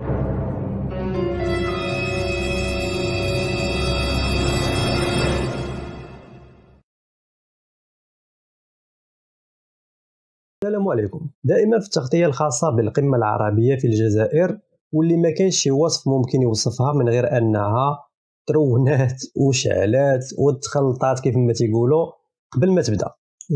السلام عليكم دائما في التغطية الخاصة بالقمة العربية في الجزائر واللي ما كانش شي وصف ممكن يوصفها من غير أنها ترونات وشعلات وتخلطات كيف ما تيقولوا قبل ما تبدا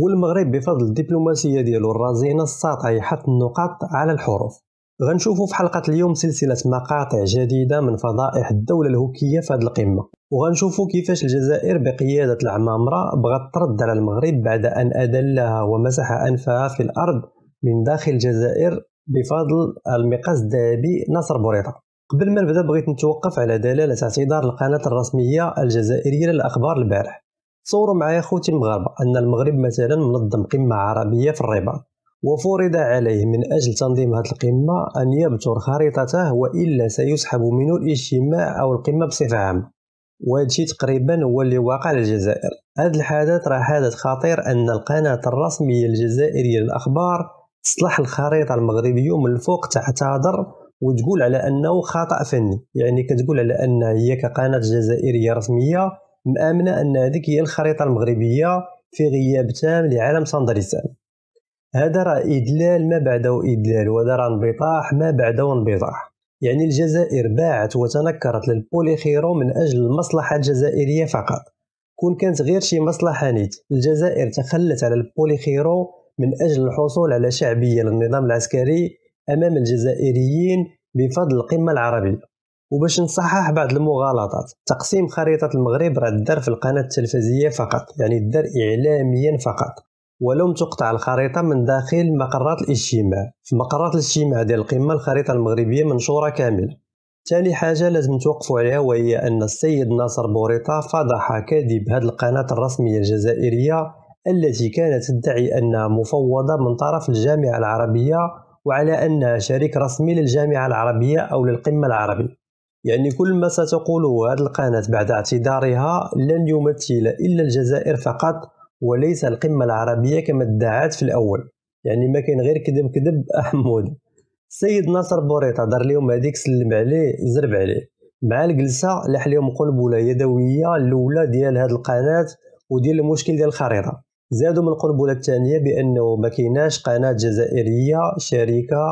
والمغرب بفضل الدبلوماسية ديالو الرزينة الساطعة يحط النقاط على الحروف غنشوفوا في حلقة اليوم سلسلة مقاطع جديدة من فضائح الدولة الهوكية في هذه القمة وغنشوفوا كيفاش الجزائر بقيادة العمامرة بغات ترد على المغرب بعد أن أذلها ومسح أنفها في الأرض من داخل الجزائر بفضل المقاس الذهبي ناصر بوريطة قبل ما نبدا بغيت نتوقف على دلالة اعتذار القناة الرسمية الجزائرية للأخبار البارح تصوروا معايا خوتي المغاربة أن المغرب مثلا منظم قمة عربية في الرباط وفرض عليه من أجل تنظيم هذه القمة أن يبتر خريطته وإلا سيسحب منه الاجتماع أو القمة بصفة عامة وهادشي تقريبا هو اللي واقع للجزائر هذا الحدث راه حدث خطير أن القناة الرسمية الجزائرية للأخبار تصلح الخريطة المغربية من الفوق تعتذر وتقول على أنه خطأ فني يعني كتقول على أن هي كقناة جزائرية رسمية مآمنة أن هذه هي الخريطة المغربية في غياب تام لعالم ساندريسان هذا راه إدلال ما بعده إدلال وهذا راه انبطاح ما بعده انبطاح يعني الجزائر باعت وتنكرت للبوليخيرو من أجل المصلحة الجزائرية فقط كون كانت غير شي مصلحة نيت الجزائر تخلت على البوليخيرو من أجل الحصول على شعبية للنظام العسكري أمام الجزائريين بفضل القمة العربية وباش نصحح بعض المغالطات تقسيم خريطة المغرب راه دار في القناة التلفزية فقط يعني دار إعلاميا فقط ولم تقطع الخريطة من داخل مقرات الاجتماع في مقرات الاجتماع ديال القمة الخريطة المغربية منشورة كاملة ثاني حاجة لازم توقفوا عليها وهي أن السيد ناصر بوريطة فضح كاذب هذه القناة الرسمية الجزائرية التي كانت تدعي أنها مفوضة من طرف الجامعة العربية وعلى أنها شريك رسمي للجامعة العربية أو للقمة العربية يعني كل ما ستقوله هذه القناة بعد اعتذارها لن يمثل إلا الجزائر فقط وليس القمة العربية كما ادعت في الأول يعني ما كان غير كذب كذب أحمود السيد ناصر بوريطة دار اليوم هذيك سلم عليه زرب عليه مع الجلسة لاح لهم قنبلة يدوية الأولى ديال هاد القناة وديال المشكل ديال الخريطة زادوا من القنبلة الثانية بأنه ما كيناش قناة جزائرية شركة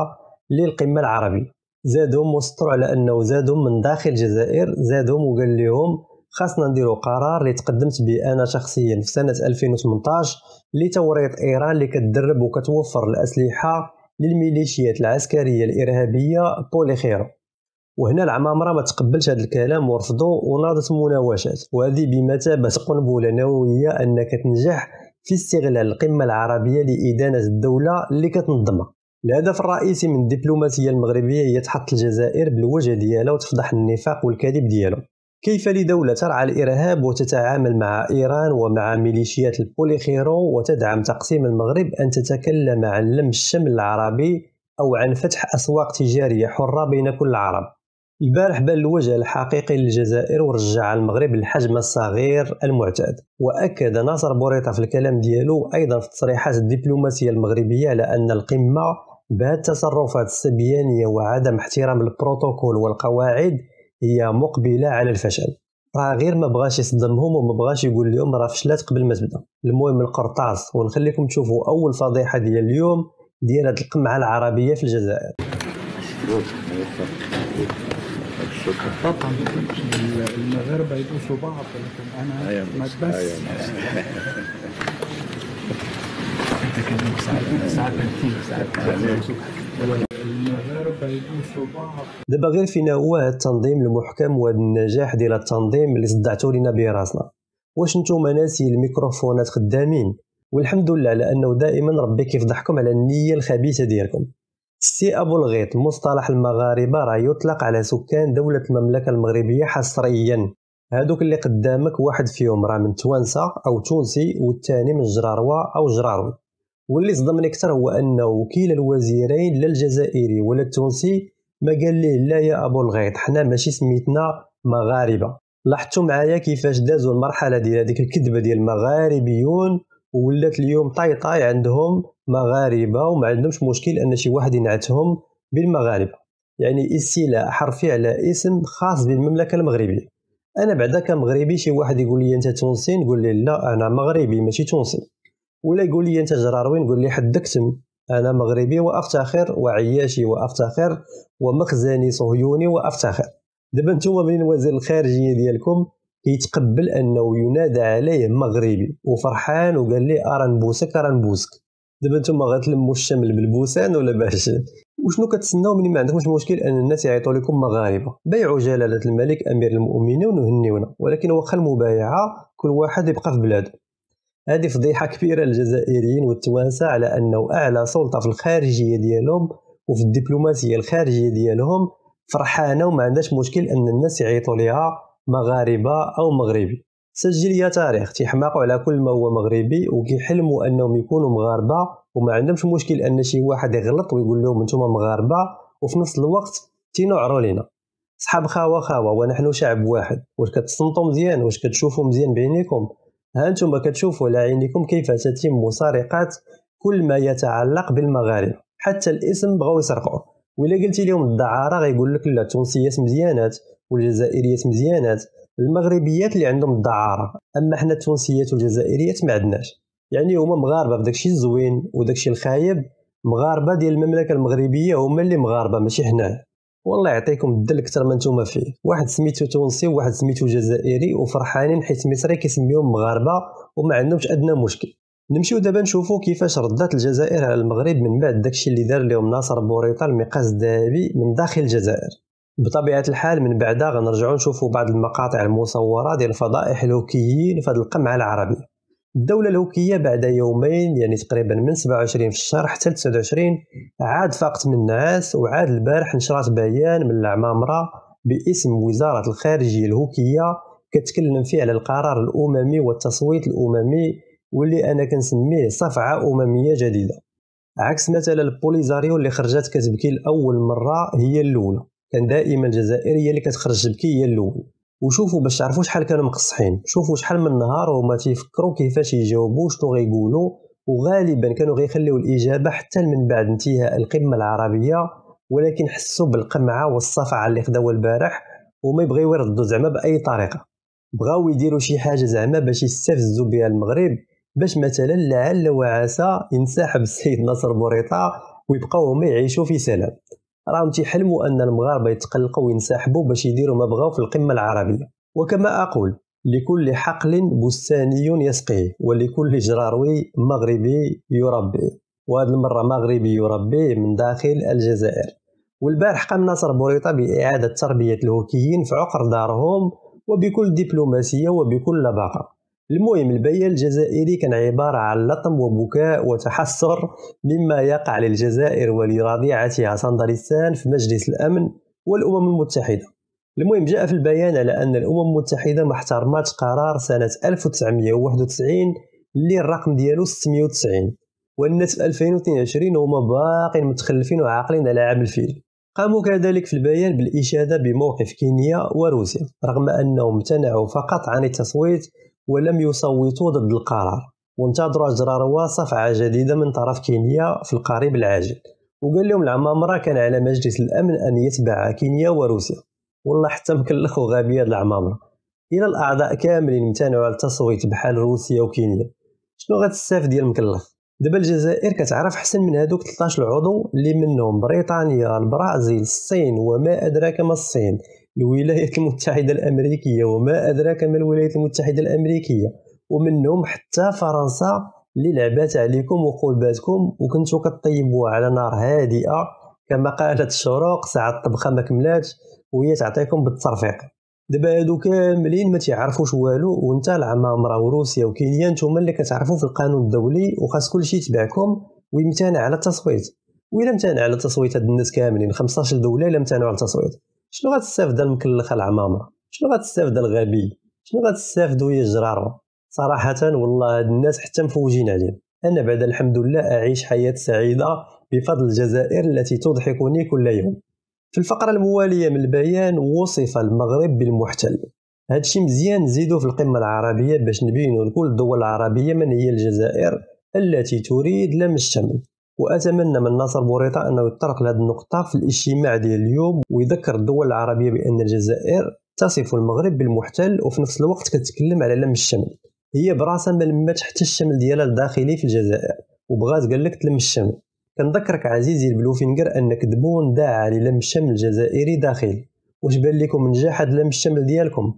للقمة العربي زادهم وسطروا على أنه زادهم من داخل الجزائر زادهم وقال لهم خاصنا نديرو قرار اللي تقدمت به انا شخصيا في سنه 2018 لتوريط ايران اللي كتدرب وكتوفر الاسلحه للميليشيات العسكريه الارهابيه بولي خيرو وهنا العمامره ما تقبلش هذا الكلام ورفضو وناضت مناوشات وهذه بمثابه قنبله نوويه انك تنجح في استغلال القمه العربيه لادانه الدوله اللي كتنظمها الهدف الرئيسي من الدبلوماسيه المغربيه هي تحط الجزائر بالوجه ديالها وتفضح النفاق والكذب ديالها كيف لدولة ترعى الإرهاب وتتعامل مع إيران ومع ميليشيات البوليخيرو وتدعم تقسيم المغرب أن تتكلم عن لم الشمل العربي أو عن فتح أسواق تجارية حرة بين كل العرب البارح بان الوجه الحقيقي للجزائر ورجع المغرب للحجم الصغير المعتاد واكد ناصر بوريطه في الكلام ديالو ايضا في تصريحات الدبلوماسيه المغربيه على ان القمه بهذه التصرفات الصبيانيه وعدم احترام البروتوكول والقواعد هي مقبله على الفشل راه غير ما بغاش يصدمهم وما بغاش يقول لهم راه فشلات قبل ما تبدا المهم القرطاس ونخليكم تشوفوا اول فضيحه ديال اليوم ديال هذه القمعه العربيه في الجزائر طبعا المغاربه يدوسوا بعض لكن انا ما ساعات ساعات دابا غير فينا هو هذا التنظيم المحكم وهذا النجاح ديال التنظيم اللي صدعتو لينا براسنا واش نتوما ناسي الميكروفونات خدامين والحمد لله على انه دائما ربي كيفضحكم على النيه الخبيثه ديالكم سي ابو الغيط مصطلح المغاربه راه يطلق على سكان دوله المملكه المغربيه حصريا هادوك اللي قدامك واحد فيهم راه من توانسه او تونسي والثاني من جراروه او جراروي واللي صدمني اكثر هو انه كلا الوزيرين لا الجزائري ولا التونسي ما قال لي لا يا ابو الغيط حنا ماشي سميتنا مغاربه لاحظتوا معايا كيفاش دازوا المرحله ديال هذيك الكذبه ديال المغاربيون ولات اليوم طاي طاي عندهم مغاربه وما عندهمش مشكل ان شي واحد ينعتهم بالمغاربه يعني استيلاء حرفي على اسم خاص بالمملكه المغربيه انا بعدا كمغربي شي واحد يقول لي انت تونسي نقول لي لا انا مغربي ماشي تونسي ولا يقول لي انت جراروين يقول لي حدك تم انا مغربي وافتخر وعياشي وافتخر ومخزني صهيوني وافتخر دابا نتوما من وزير الخارجيه ديالكم يتقبل انه ينادى عليه مغربي وفرحان وقال لي ارا نبوسك ارا نبوسك دابا نتوما غتلموا الشمل بالبوسان ولا باش وشنو كتسناو من ما عندكمش مشكل ان الناس يعيطوا لكم مغاربه بيعوا جلاله الملك امير المؤمنين ونهنيونا ولكن واخا المبايعه كل واحد يبقى في بلاده هذه فضيحه كبيره للجزائريين والتوانسه على انه اعلى سلطه في الخارجيه ديالهم وفي الدبلوماسيه الخارجيه ديالهم فرحانه وما عندهاش مشكل ان الناس يعيطوا ليها مغاربه او مغربي سجل يا تاريخ تيحماقوا على كل ما هو مغربي وكيحلموا انهم يكونوا مغاربه وما عندهمش مشكل ان شي واحد يغلط ويقول لهم نتوما مغاربه وفي نفس الوقت تينعروا لينا صحاب خاوه خاوه ونحن شعب واحد واش كتصنتوا مزيان واش كتشوفوا مزيان بعينيكم ها انتم كتشوفوا على عينكم كيف تتم سرقه كل ما يتعلق بالمغاربه حتى الاسم بغاو يسرقوه ولا قلتي لهم الدعاره غيقول لك لا التونسيات مزيانات والجزائريات مزيانات المغربيات اللي عندهم الدعاره اما حنا التونسيات والجزائريات ما عندناش يعني هما مغاربه في داكشي الزوين وداكشي الخايب مغاربه ديال المملكه المغربيه هما اللي مغاربه ماشي حنايا والله يعطيكم الدل اكثر ما نتوما فيه واحد سميتو تونسي وواحد سميتو جزائري وفرحانين حيت مصري كيسميهم مغاربه وما عندهمش ادنى مشكل نمشيو دابا نشوفو كيفاش ردات الجزائر على المغرب من بعد داكشي اللي دار لهم ناصر بوريطه المقاس الذهبي من داخل الجزائر بطبيعه الحال من بعدها غنرجعو نشوفو بعض المقاطع المصوره ديال الفضائح الهوكيين في هذا القمع العربي الدولة الهوكية بعد يومين يعني تقريبا من 27 في الشهر حتى 29 عاد فاقت من النعاس وعاد البارح نشرات بيان من العمامرة باسم وزارة الخارجية الهوكية كتكلم فيه على القرار الأممي والتصويت الأممي واللي أنا كنسميه صفعة أممية جديدة عكس مثلا البوليزاريو اللي خرجت كتبكي لأول مرة هي الأولى كان دائما الجزائر هي اللي كتخرج تبكي هي الأولى وشوفوا باش تعرفوا شحال كانوا مقصحين شوفوا شحال من نهار وما تيفكروا كيفاش يجاوبوا شنو غيقولوا وغالبا كانوا غيخليوا الاجابه حتى من بعد انتهاء القمه العربيه ولكن حسوا بالقمعه والصفعه اللي خداوها البارح وما يبغيو يردوا زعما باي طريقه بغاو يديروا شي حاجه زعما باش يستفزوا بها المغرب باش مثلا لعل وعسى ينسحب السيد ناصر بوريطه ويبقاو هما يعيشوا في سلام راهم تيحلموا ان المغاربه يتقلقوا وينسحبوا باش يديروا ما بغاو في القمه العربيه وكما اقول لكل حقل بستاني يسقيه ولكل جراروي مغربي يربيه وهذه المره مغربي يربيه من داخل الجزائر والبارح قام ناصر بوريطه باعاده تربيه الهوكيين في عقر دارهم وبكل دبلوماسيه وبكل لباقه المهم البيان الجزائري كان عبارة عن لطم وبكاء وتحسر مما يقع للجزائر ولرضيعتها سندرستان في مجلس الأمن والأمم المتحدة المهم جاء في البيان على أن الأمم المتحدة ما قرار سنة 1991 اللي الرقم ديالو 690 والناس في 2022 هما باقين متخلفين وعاقلين على عام الفيل قاموا كذلك في البيان بالإشادة بموقف كينيا وروسيا رغم أنهم امتنعوا فقط عن التصويت ولم يصوتوا ضد القرار وانتظروا اجرار وصفعة جديدة من طرف كينيا في القريب العاجل وقال لهم العمامرة كان على مجلس الأمن أن يتبع كينيا وروسيا والله حتى مكلخ وغبي هاد العمامرة إلى الأعضاء كاملين امتنعوا على التصويت بحال روسيا وكينيا شنو غتستافد ديال مكلخ دابا الجزائر كتعرف احسن من هادوك 13 عضو اللي منهم بريطانيا البرازيل الصين وما ادراك ما الصين الولايات المتحده الامريكيه وما ادراك ما الولايات المتحده الامريكيه ومنهم حتى فرنسا اللي لعبات عليكم وقلباتكم وكنتو كطيبوها على نار هادئه كما قالت الشروق ساعة الطبخة ما كملاتش وهي تعطيكم بالترفيق دابا هادو كاملين ما تيعرفوش والو وانت العمامرة وروسيا وكينيا نتوما اللي كتعرفوا في القانون الدولي وخاص كلشي يتبعكم ويمتنع على التصويت ويلا امتنع على التصويت هاد الناس كاملين 15 دولة لم امتنعوا على التصويت شنو غتستافد المكلخه العمامه شنو غتستافد الغبي شنو غتستافد ويا جرار صراحه والله هاد الناس حتى مفوجين عليهم انا بعد الحمد لله اعيش حياه سعيده بفضل الجزائر التي تضحكني كل يوم في الفقره المواليه من البيان وصف المغرب بالمحتل هادشي مزيان نزيدو في القمه العربيه باش نبينو لكل الدول العربيه من هي الجزائر التي تريد لم الشمل واتمنى من ناصر بوريطه انه يطرق لهذه النقطه في الاجتماع ديال اليوم ويذكر الدول العربيه بان الجزائر تصف المغرب بالمحتل وفي نفس الوقت كتكلم على لم الشمل هي براسها ما لمات حتى الشمل ديالها الداخلي في الجزائر وبغات قال لك تلم الشمل كنذكرك عزيزي البلوفينغر انك دبون داعى للم الشمل الجزائري داخلي واش بان لكم نجاح هاد لم الشمل ديالكم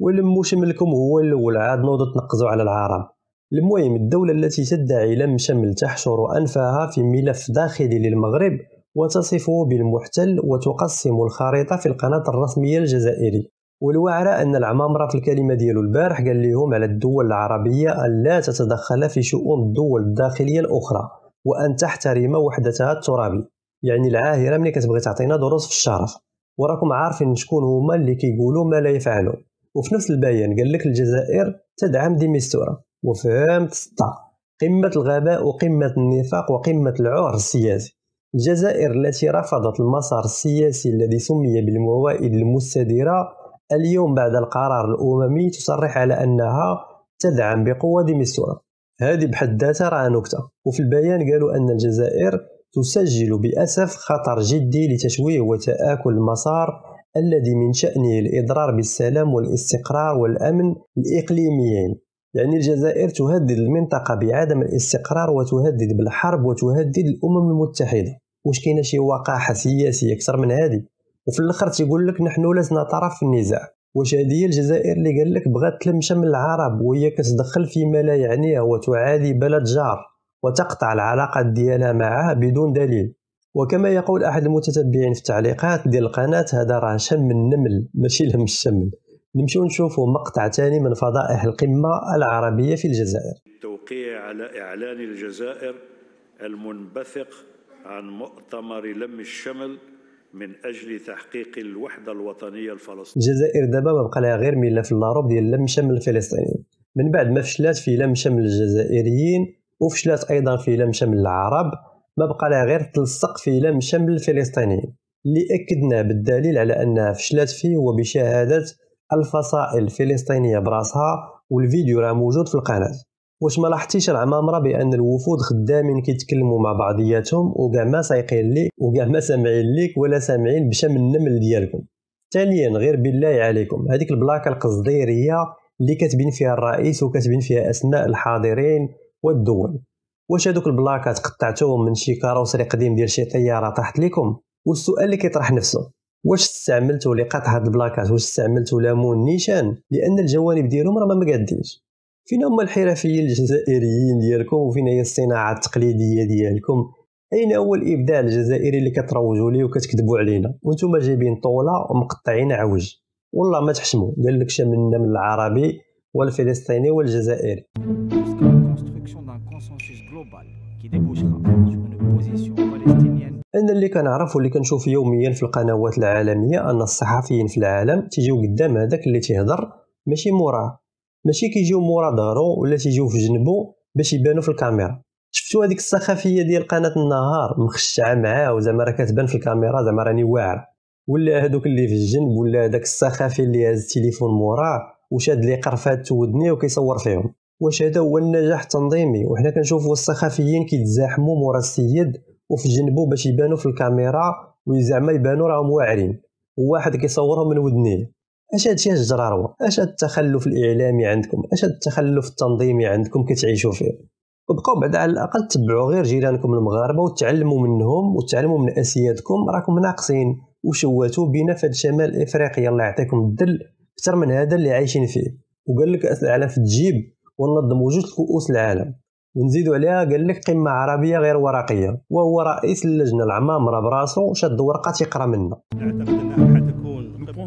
ولموا شملكم هو الاول عاد نوضوا تنقزوا على العرب المهم الدولة التي تدعي لم شمل تحشر أنفها في ملف داخلي للمغرب وتصفه بالمحتل وتقسم الخريطة في القناة الرسمية الجزائري والوعرة أن العمامرة في الكلمة ديالو البارح قال لهم على الدول العربية ألا تتدخل في شؤون الدول الداخلية الأخرى وأن تحترم وحدتها الترابي يعني العاهرة ملي كتبغي تعطينا دروس في الشرف وراكم عارفين شكون هما اللي كيقولوا ما لا يفعلون وفي نفس البيان قال لك الجزائر تدعم ديمستورا وفهام السلطة قمة الغباء وقمة النفاق وقمة العور السياسي الجزائر التي رفضت المسار السياسي الذي سمي بالموائد المستديرة اليوم بعد القرار الأممي تصرح على أنها تدعم بقوة ديمستورا هذه بحد ذاتها راه نكتة وفي البيان قالوا أن الجزائر تسجل بأسف خطر جدي لتشويه وتآكل المسار الذي من شأنه الإضرار بالسلام والاستقرار والأمن الإقليميين يعني الجزائر تهدد المنطقة بعدم الاستقرار وتهدد بالحرب وتهدد الأمم المتحدة واش كاينه شي وقاحة سياسية أكثر من هذه وفي الآخر تيقول لك نحن لسنا طرف في النزاع واش هذه الجزائر اللي قال لك بغات تلمش من العرب وهي كتدخل فيما لا يعنيها وتعادي بلد جار وتقطع العلاقات ديالها معها بدون دليل وكما يقول احد المتتبعين في التعليقات ديال القناه هذا راه شم النمل ماشي لم الشمل نمشيو نشوفوا مقطع ثاني من فضائح القمة العربية في الجزائر التوقيع على إعلان الجزائر المنبثق عن مؤتمر لم الشمل من اجل تحقيق الوحده الوطنيه الفلسطينيه الجزائر دابا ما بقى لها غير ملف اللاروب ديال لم شمل الفلسطينيين من بعد ما فشلات في لم شمل الجزائريين وفشلات ايضا في لم شمل العرب ما بقى لها غير تلصق في لم شمل الفلسطينيين اللي اكدنا بالدليل على انها فشلات فيه وبشهاده الفصائل الفلسطينيه براسها والفيديو راه موجود في القناه واش ما لاحظتيش العمامره بان الوفود خدامين كيتكلموا مع بعضياتهم وكاع ما سايقين ليك وكاع ما سامعين ليك ولا سامعين بشم النمل ديالكم ثانيا غير بالله عليكم هذيك البلاكه القصديريه اللي كاتبين فيها الرئيس وكاتبين فيها اسماء الحاضرين والدول واش هذوك البلاكات قطعتوهم من شي كاروسري قديم ديال شي طياره طاحت لكم والسؤال اللي كيطرح نفسه واش استعملتو لقطع هاد البلاكات واش استعملتو لامون نيشان لان الجوانب ديالهم راه ما مقادينش فين هما الحرفيين الجزائريين ديالكم وفين هي الصناعه التقليديه ديالكم اين هو الابداع الجزائري اللي كتروجوا ليه وكتكذبوا علينا وانتم جايبين طوله ومقطعين عوج والله ما تحشموا قال لك شملنا من العربي والفلسطيني والجزائري انا اللي كنعرف واللي كنشوف يوميا في القنوات العالميه ان الصحفيين في العالم تيجيو قدام هذاك اللي تيهضر ماشي موراه ماشي كيجيو مورا ظهرو ولا تيجيو في جنبو باش يبانو في الكاميرا شفتو هذيك السخافيه ديال قناه النهار مخشعه معاه وزعما راه كتبان في الكاميرا زعما راني واعر ولا هذوك اللي في الجنب ولا هذاك السخافي اللي هاز التليفون موراه وشاد لي قرفات ودنيه وكيصور فيهم واش هذا هو النجاح التنظيمي وحنا كنشوفوا الصحفيين كيتزاحموا مورا السيد وفي جنبه باش يبانوا في الكاميرا وزعما يبانوا راهم واعرين وواحد كيصورهم من ودنيه اش هادشي اش جراروا اش التخلف الاعلامي عندكم اش التخلف التنظيمي عندكم كتعيشوا فيه وبقاو بعد على الاقل تبعوا غير جيرانكم المغاربه وتعلموا منهم وتعلموا من اسيادكم راكم ناقصين وشواتوا بينا في شمال افريقيا الله يعطيكم الدل اكثر من هذا اللي عايشين فيه وقال لك على في الجيب ونظموا جوج كؤوس العالم ونزيدوا عليها قال لك قمة عربية غير ورقية وهو رئيس اللجنة العامة مرى براسو شاد ورقة تيقرا منا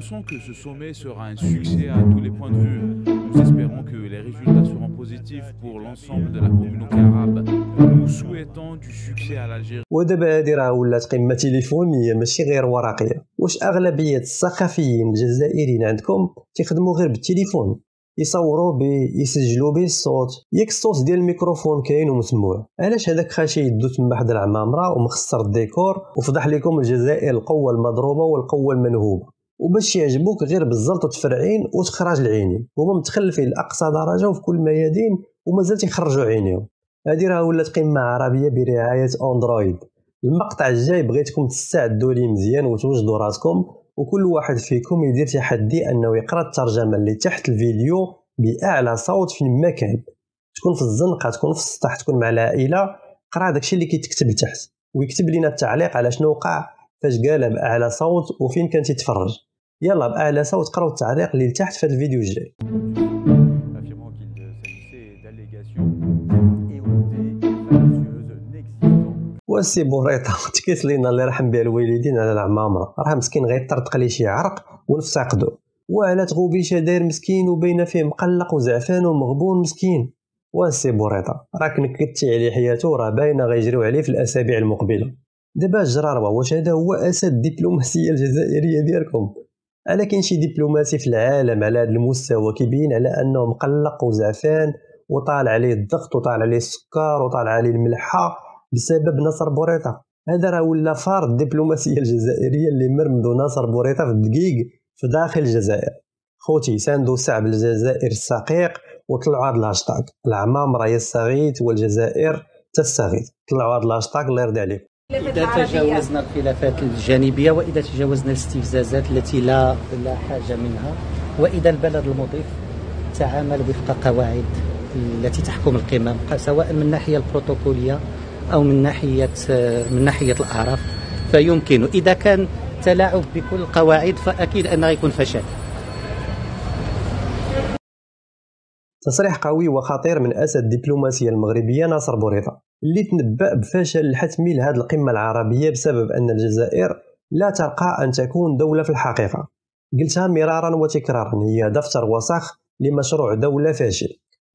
pensons que ce sommet sera un succès à tous les points de vue. Nous espérons que les résultats seront positifs pour l'ensemble de la communauté arabe. Nous souhaitons du succès à l'Algérie. ودابا هادي راه ولات قمه تليفونيه ماشي غير ورقيه واش اغلبيه الثقافيين الجزائريين عندكم تيخدمو غير بالتليفون يصوروا بيه يسجلوا بيه الصوت ياك الصوت ديال الميكروفون كاين ومسموع علاش هذاك خاشي يدو تما واحد العمامره ومخسر الديكور وفضح لكم الجزائر القوه المضروبه والقوه المنهوبه وباش يعجبوك غير بالزلط وتفرعين وتخرج العيني هما متخلفين لاقصى درجه وفي كل ميادين ومازال تيخرجوا عينيهم هادي راه ولات قمه عربيه برعايه اندرويد المقطع الجاي بغيتكم تستعدوا ليه مزيان وتوجدوا راسكم وكل واحد فيكم يدير تحدي انه يقرا الترجمه اللي تحت الفيديو باعلى صوت في المكان كان تكون في الزنقه تكون في السطح تكون مع العائله قرا داكشي اللي كيتكتب لتحت ويكتب لنا التعليق على شنو وقع فاش قال باعلى صوت وفين كان تيتفرج يلا باعلى صوت قراو التعليق اللي لتحت في الفيديو الجاي سي بوريطا بوريطه تكيس لينا الله يرحم بها الوالدين على العمامره راه مسكين غير طرطق ليه شي عرق ونفسقدو وعلى تغوبيشه داير مسكين وبين فيه مقلق وزعفان ومغبون مسكين واسي بوريطه راك نكدتي عليه حياته راه باينه غيجريو عليه في الاسابيع المقبله دابا الجرار واش هذا هو اسد الدبلوماسيه الجزائريه ديالكم على كاين شي دبلوماسي في العالم على هذا المستوى كيبين على انه مقلق وزعفان وطال عليه الضغط وطال عليه السكر وطال عليه الملحه بسبب نصر بوريطه هذا راه ولا فار الدبلوماسيه الجزائريه اللي مرمدو ناصر بوريطه في الدقيق في داخل الجزائر خوتي ساندو الشعب الجزائر السقيق وطلعوا هذا الهاشتاغ العمام راهي الصغيت والجزائر تستغيث طلعوا هذا الهاشتاغ الله يرضي عليكم إذا تجاوزنا الخلافات الجانبية وإذا تجاوزنا الاستفزازات التي لا لا حاجة منها وإذا البلد المضيف تعامل وفق قواعد التي تحكم القمم سواء من الناحية البروتوكولية أو من ناحية من ناحية الأعراف فيمكن إذا كان تلاعب بكل القواعد فأكيد أنه يكون فشل تصريح قوي وخطير من أسد الدبلوماسية المغربية ناصر بوريطة اللي تنبأ بفشل الحتمي لهذه القمة العربية بسبب أن الجزائر لا ترقى أن تكون دولة في الحقيقة قلتها مرارا وتكرارا هي دفتر وسخ لمشروع دولة فاشل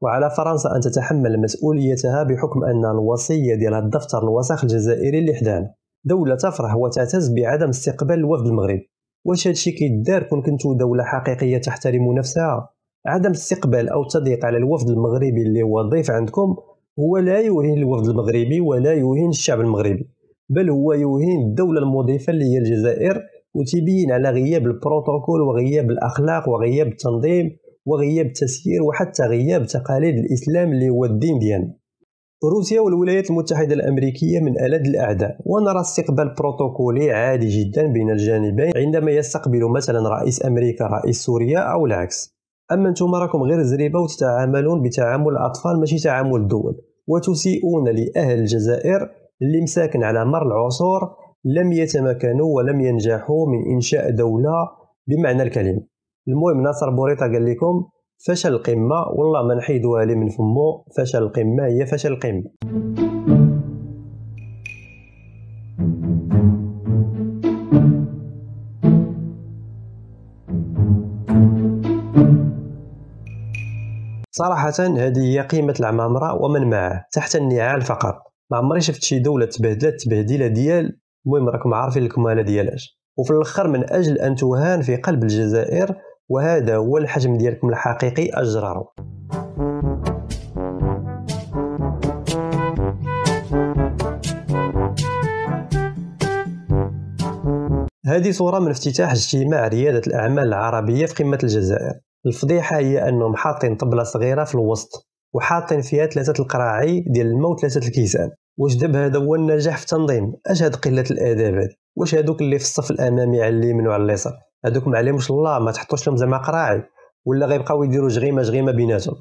وعلى فرنسا أن تتحمل مسؤوليتها بحكم أن الوصية ديال الدفتر الوسخ الجزائري اللي حدانا دولة تفرح وتعتز بعدم استقبال الوفد المغرب واش هادشي كيدار كون كنتو دولة حقيقية تحترم نفسها عدم استقبال أو التضييق على الوفد المغربي اللي هو ضيف عندكم هو لا يهين الوفد المغربي ولا يهين الشعب المغربي بل هو يهين الدولة المضيفة اللي هي الجزائر وتبين على غياب البروتوكول وغياب الأخلاق وغياب التنظيم وغياب التسيير وحتى غياب تقاليد الإسلام اللي هو الدين ديالنا روسيا والولايات المتحدة الأمريكية من ألد الأعداء ونرى استقبال بروتوكولي عادي جدا بين الجانبين عندما يستقبل مثلا رئيس أمريكا رئيس سوريا أو العكس أما أنتم راكم غير زريبة وتتعاملون بتعامل الأطفال ماشي تعامل الدول وتسيئون لأهل الجزائر اللي مساكن على مر العصور لم يتمكنوا ولم ينجحوا من إنشاء دولة بمعنى الكلمة المهم ناصر بوريطا قال لكم فشل القمه والله ما نحيدوها لي من فمو فشل القمه هي فشل القمه صراحة هذه هي قيمة العمامرة ومن معه تحت النعال فقط ما عمري شفت شي دولة تبهدلت تبهدلة ديال المهم راكم عارفين الكمالة ديالاش وفي الاخر من اجل ان تهان في قلب الجزائر وهذا هو الحجم ديالكم الحقيقي اجراره هذه صورة من افتتاح اجتماع ريادة الأعمال العربية في قمة الجزائر الفضيحة هي أنهم حاطين طبلة صغيرة في الوسط وحاطين فيها ثلاثة القراعي ديال الماء وثلاثة الكيسان واش دب هذا هو النجاح في التنظيم اش هاد قلة الآداب هذه واش هادوك اللي في الصف الأمامي على اليمين وعلى اليسار هذوك معلم الله ما تحطوش لهم زعما قراعي ولا غيبقاو يديروا جغيمه جغيمه بيناتهم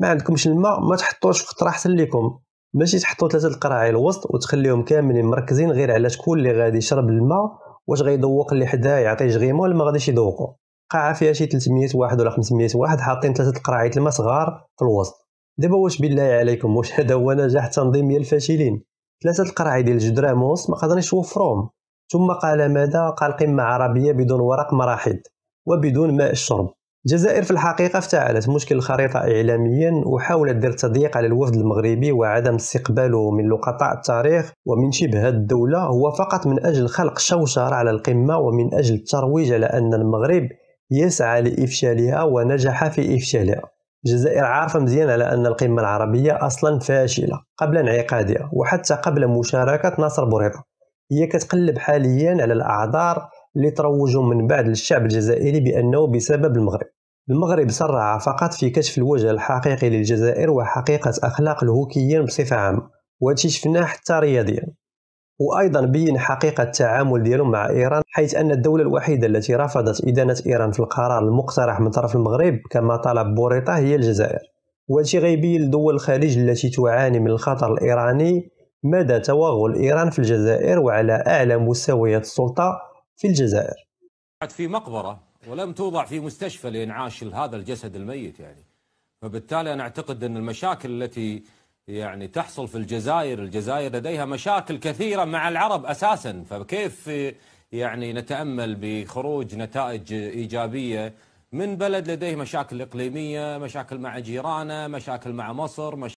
ما عندكمش الماء ما تحطوش في خطره احسن لكم ماشي تحطوا ثلاثه القراعي الوسط وتخليهم كاملين مركزين غير على شكون اللي غادي يشرب الماء واش غيدوق اللي حداه يعطيه جغيمه ولا ما غاديش يذوقه قاعه فيها شي 300 واحد ولا 500 واحد حاطين ثلاثه القراعيت الماء صغار في الوسط دابا واش بالله عليكم واش هذا هو نجاح التنظيم ديال الفاشلين ثلاثه القراعي ديال الجدران وسط ما قدرنيش يوفروهم ثم قال ماذا؟ قال قمة عربية بدون ورق مراحيض وبدون ماء الشرب الجزائر في الحقيقة افتعلت مشكل الخريطة إعلاميا وحاولت دير تضييق على الوفد المغربي وعدم استقباله من لقطاء التاريخ ومن شبه الدولة هو فقط من أجل خلق شوشرة على القمة ومن أجل الترويج على أن المغرب يسعى لإفشالها ونجح في إفشالها الجزائر عارفة مزيان على أن القمة العربية أصلا فاشلة قبل انعقادها وحتى قبل مشاركة ناصر بوريطة هي كتقلب حاليا على الاعذار اللي تروجوا من بعد للشعب الجزائري بانه بسبب المغرب المغرب سرع فقط في كشف الوجه الحقيقي للجزائر وحقيقه اخلاق الهوكيين بصفه عامه وهادشي شفناه حتى رياضيا وايضا بين حقيقه التعامل ديالهم مع ايران حيث ان الدوله الوحيده التي رفضت ادانه ايران في القرار المقترح من طرف المغرب كما طلب بوريطه هي الجزائر وهادشي غيبين لدول الخليج التي تعاني من الخطر الايراني مدى توغل إيران في الجزائر وعلى أعلى مستويات السلطة في الجزائر في مقبرة ولم توضع في مستشفى لإنعاش هذا الجسد الميت يعني فبالتالي أنا أعتقد أن المشاكل التي يعني تحصل في الجزائر الجزائر لديها مشاكل كثيرة مع العرب أساسا فكيف يعني نتأمل بخروج نتائج إيجابية من بلد لديه مشاكل إقليمية مشاكل مع جيرانه مشاكل مع مصر مشاكل